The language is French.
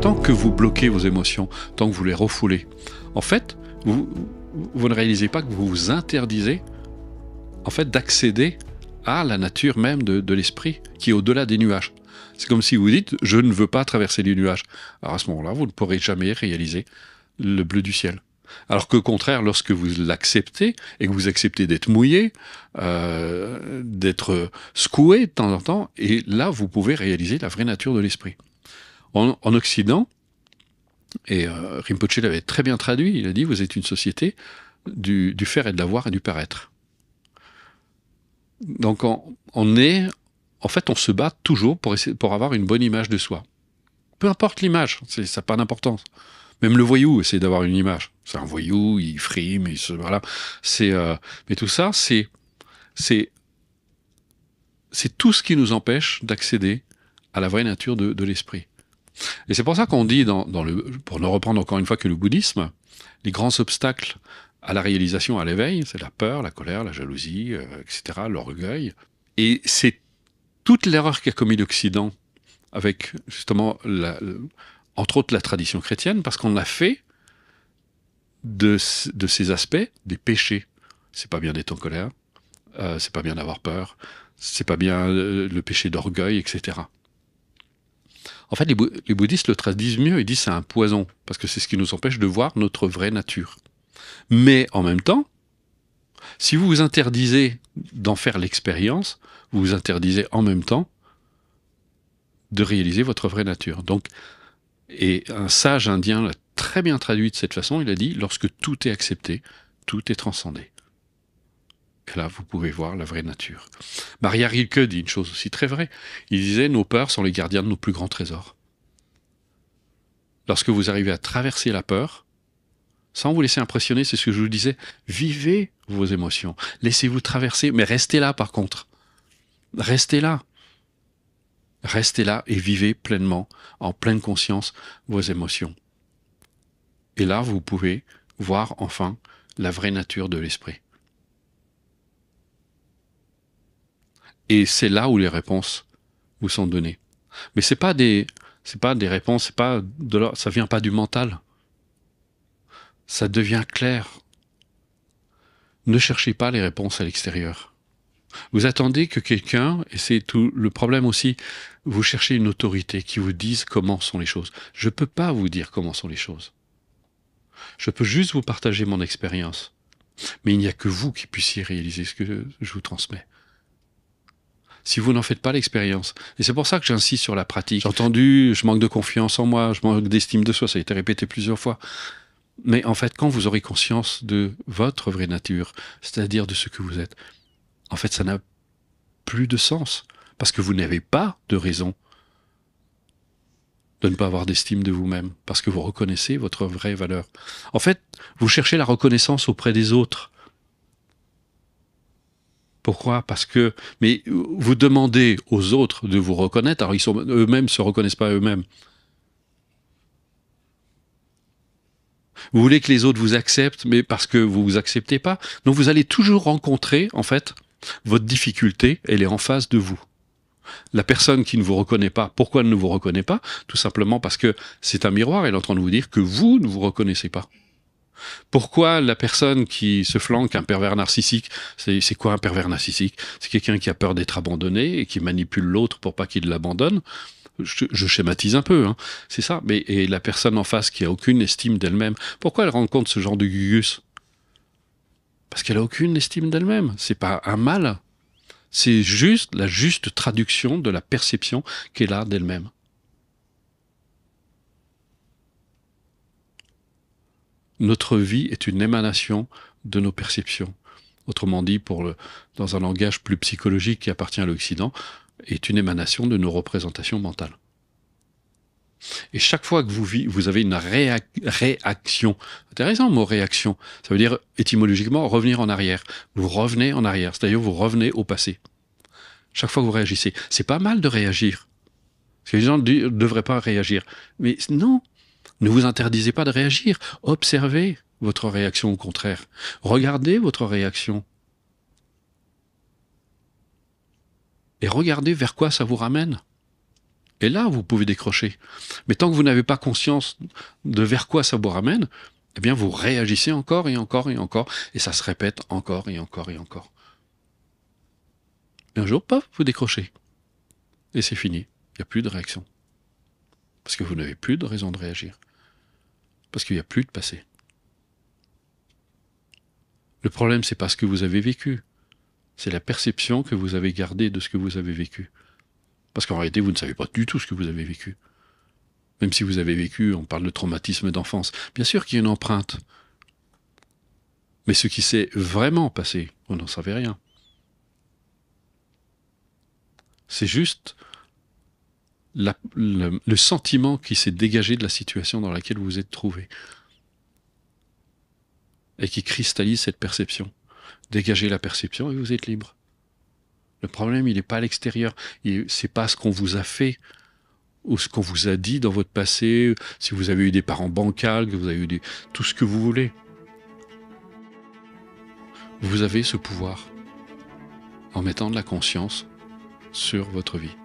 tant que vous bloquez vos émotions, tant que vous les refoulez, en fait, vous, ne réalisez pas que vous vous interdisez en fait d'accéder à la nature même de, de l'esprit qui est au-delà des nuages. C'est comme si vous dites je ne veux pas traverser les nuages. Alors à ce moment-là, vous ne pourrez jamais réaliser le bleu du ciel. Alors qu'au contraire, lorsque vous l'acceptez et que vous acceptez d'être mouillé, euh, d'être secoué de temps en temps, et là, vous pouvez réaliser la vraie nature de l'esprit. En, Occident, et euh, Rinpoche l'avait très bien traduit, il a dit, vous êtes une société du, faire et de l'avoir et du paraître. Donc on, est, en fait, on se bat toujours pour avoir une bonne image de soi. Peu importe l'image, ça n'a pas d'importance. Même le voyou essaie d'avoir une image. C'est un voyou, il frime, il se voilà. C'est euh, mais tout ça, c'est c'est c'est tout ce qui nous empêche d'accéder à la vraie nature de, l'esprit. Et c'est pour ça qu'on dit, pour ne reprendre encore une fois que le bouddhisme, les grands obstacles à la réalisation, à l'éveil, c'est la peur, la colère, la jalousie, euh, etc., l'orgueil. Et c'est toute l'erreur qu'a commis l'Occident avec justement la, entre autres la tradition chrétienne, parce qu'on a fait de, ces aspects des péchés. C'est pas bien d'être en colère, euh, c'est pas bien d'avoir peur, c'est pas bien euh, le, péché d'orgueil, etc. En fait, les, bouddhistes le traduisent mieux, ils disent c'est un poison, parce que c'est ce qui nous empêche de voir notre vraie nature. Mais en même temps, si vous vous interdisez d'en faire l'expérience, vous vous interdisez en même temps de réaliser votre vraie nature. Donc, et un sage indien l'a très bien traduit de cette façon, il a dit, lorsque tout est accepté, tout est transcendé. Et là, vous pouvez voir la vraie nature. Maria Rilke dit une chose aussi très vraie. Il disait, nos peurs sont les gardiens de nos plus grands trésors. Lorsque vous arrivez à traverser la peur, sans vous laisser impressionner, c'est ce que je vous disais, vivez vos émotions, laissez-vous traverser, mais restez là par contre. Restez là. Restez là et vivez pleinement, en pleine conscience, vos émotions. Et là, vous pouvez voir enfin la vraie nature de l'esprit. Et c'est là où les réponses vous sont données. Mais c'est pas des, c'est pas des réponses, c'est pas de là, ça vient pas du mental. Ça devient clair. Ne cherchez pas les réponses à l'extérieur. Vous attendez que quelqu'un, et c'est tout le problème aussi, vous cherchez une autorité qui vous dise comment sont les choses. Je ne peux pas vous dire comment sont les choses. Je peux juste vous partager mon expérience. Mais il n'y a que vous qui puissiez réaliser ce que je vous transmets. Si vous n'en faites pas l'expérience. Et c'est pour ça que j'insiste sur la pratique. J'ai entendu, je manque de confiance en moi, je manque d'estime de soi, ça a été répété plusieurs fois. Mais en fait, quand vous aurez conscience de votre vraie nature, c'est-à-dire de ce que vous êtes, en fait, ça n'a plus de sens. Parce que vous n'avez pas de raison de ne pas avoir d'estime de vous-même, parce que vous reconnaissez votre vraie valeur. En fait, vous cherchez la reconnaissance auprès des autres. Pourquoi Parce que, mais vous demandez aux autres de vous reconnaître, alors eux-mêmes se reconnaissent pas eux-mêmes. Vous voulez que les autres vous acceptent, mais parce que vous vous acceptez pas. Donc vous allez toujours rencontrer, en fait, votre difficulté, elle est en face de vous. La personne qui ne vous reconnaît pas, pourquoi elle ne vous reconnaît pas Tout simplement parce que c'est un miroir, elle est en train de vous dire que vous ne vous reconnaissez pas. Pourquoi la personne qui se flanque un pervers narcissique, c'est quoi un pervers narcissique C'est quelqu'un qui a peur d'être abandonné et qui manipule l'autre pour pas qu'il l'abandonne. Je, schématise un peu, hein. c'est ça. Mais et la personne en face qui a aucune estime d'elle-même, pourquoi elle rencontre ce genre de gugus parce qu'elle a aucune estime d'elle-même. C'est pas un mal. C'est juste la juste traduction de la perception qu'elle a d'elle-même. Notre vie est une émanation de nos perceptions. Autrement dit, dans un langage plus psychologique qui appartient à l'Occident, est une émanation de nos représentations mentales. Et chaque fois que vous, vous avez une réaction, réaction, intéressant mot réaction, ça veut dire étymologiquement revenir en arrière. Vous revenez en arrière, c'est-à-dire vous revenez au passé. Chaque fois que vous réagissez, c'est pas mal de réagir. Parce que les gens ne devraient pas réagir. Mais non, ne vous interdisez pas de réagir. Observez votre réaction au contraire. Regardez votre réaction. Et regardez vers quoi ça vous ramène. Et là, vous pouvez décrocher. Mais tant que vous n'avez pas conscience de vers quoi ça vous ramène, eh bien, vous réagissez encore et encore et encore, et ça se répète encore et encore et encore. un jour, paf, vous décrochez. Et c'est fini. Il n'y a plus de réaction. Parce que vous n'avez plus de raison de réagir. Parce qu'il n'y a plus de passé. Le problème, c'est pas ce que vous avez vécu. C'est la perception que vous avez gardée de ce que vous avez vécu. Parce qu'en réalité, vous ne savez pas du tout ce que vous avez vécu. Même si vous avez vécu, on parle de traumatisme d'enfance. Bien sûr qu'il y a une empreinte. Mais ce qui s'est vraiment passé, on n'en savait rien. C'est juste le, le sentiment qui s'est dégagé de la situation dans laquelle vous vous êtes trouvé. Et qui cristallise cette perception. Dégagez la perception et vous êtes libre. Le problème, il n'est pas à l'extérieur. C'est pas ce qu'on vous a fait ou ce qu'on vous a dit dans votre passé, si vous avez eu des parents bancals, que vous avez eu tout ce que vous voulez. Vous avez ce pouvoir en mettant de la conscience sur votre vie.